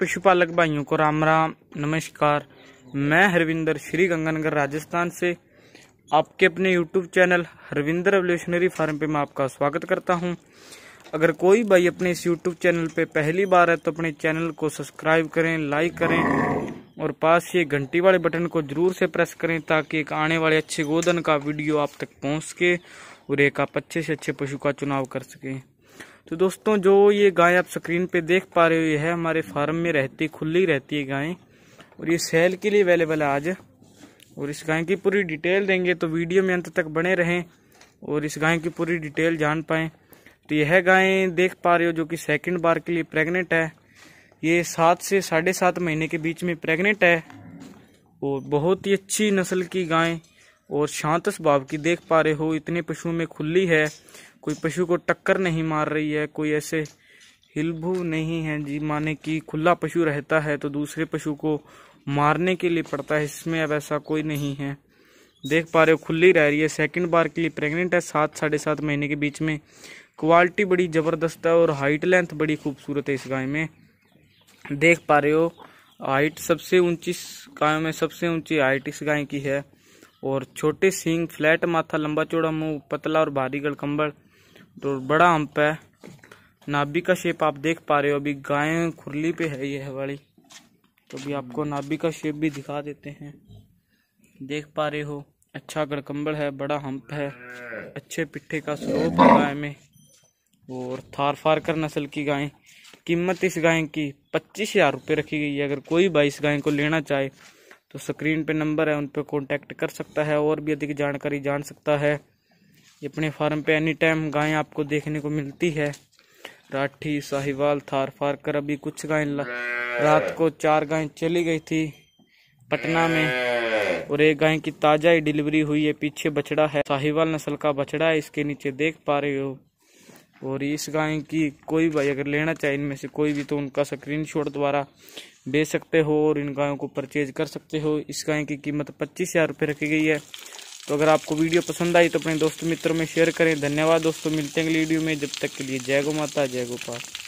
पशुपालक भाइयों को राम राम नमस्कार मैं हरविंदर श्री गंगानगर राजस्थान से आपके अपने YouTube channel Harvinder revolutionary farm पे मैं आपका स्वागत करता हूं अगर कोई भाई अपने इस यूट्यूब चैनल पे पहली बार है तो अपने चैनल को सब्सक्राइब करें लाइक करें और पास ये घंटी वाले बटन को जरूर से प्रेस करें ताकि एक आने वाले अच्छे गोदन का वीडियो आप तक पहुँच सके और एक आप अच्छे से अच्छे पशु का चुनाव कर सकें तो दोस्तों जो ये गाय आप स्क्रीन पे देख पा रहे हो ये है हमारे फार्म में रहती खुली रहती है गाय और ये सेल के लिए अवेलेबल है आज और इस गाय की पूरी डिटेल देंगे तो वीडियो में अंत तक बने रहें और इस गाय की पूरी डिटेल जान पाएँ तो यह गाय देख पा रहे हो जो कि सेकंड बार के लिए प्रेग्नेंट है ये सात से साढ़े सात महीने के बीच में प्रेग्नेंट है और बहुत ही अच्छी नस्ल की गाय और शांत स्वभाव की देख पा रहे हो इतने पशुओं में खुली है कोई पशु को टक्कर नहीं मार रही है कोई ऐसे हिलभू नहीं है जी माने कि खुला पशु रहता है तो दूसरे पशु को मारने के लिए पड़ता है इसमें अब ऐसा कोई नहीं है देख पा रहे हो खुली रह रही है सेकंड बार के लिए प्रेग्नेंट है सात साढ़े सात महीने के बीच में क्वालिटी बड़ी ज़बरदस्त है और हाइट लेंथ बड़ी खूबसूरत है इस गाय में देख पा रहे हो हाइट सबसे ऊंची गायों में सबसे ऊंची हाइट इस गाय की है और छोटे सींग फ्लैट माथा लंबा चौड़ा मुंह पतला और भारी गड़कम्बल तो बड़ा हम्प है नाभि का शेप आप देख पा रहे हो अभी गाय खुरली पे है यह वाली तो अभी आपको नाभि का शेप भी दिखा देते हैं देख पा रहे हो अच्छा गड़कम्बल है बड़ा हम्प है अच्छे पिट्ठे का स्लोप है गाय में और थार फार कर नस्ल की गाय कीमत इस गाय की पच्चीस हज़ार रुपये रखी गई है अगर कोई भाई इस गाय को लेना चाहे तो स्क्रीन पे नंबर है उन पर कॉन्टैक्ट कर सकता है और भी अधिक जानकारी जान सकता है ये अपने फार्म पे एनी टाइम गायें आपको देखने को मिलती है राठी साहिवाल थार फार कर अभी कुछ गायें रात को चार गायें चली गई थी पटना में और एक गाय की ताज़ा ही डिलीवरी हुई है पीछे बछड़ा है साहिवाल नस्ल का बछड़ा है इसके नीचे देख पा रहे हो और इस गाय की कोई भाई अगर लेना चाहे इनमें से कोई भी तो उनका स्क्रीन शॉट द्वारा बेच सकते हो और इन गायों को परचेज कर सकते हो इस गाय की कीमत पच्चीस हज़ार रुपये रखी गई है तो अगर आपको वीडियो पसंद आई तो अपने दोस्तों मित्रों में शेयर करें धन्यवाद दोस्तों मिलते हैं वीडियो में जब तक के लिए जय गो माता जय गोपाल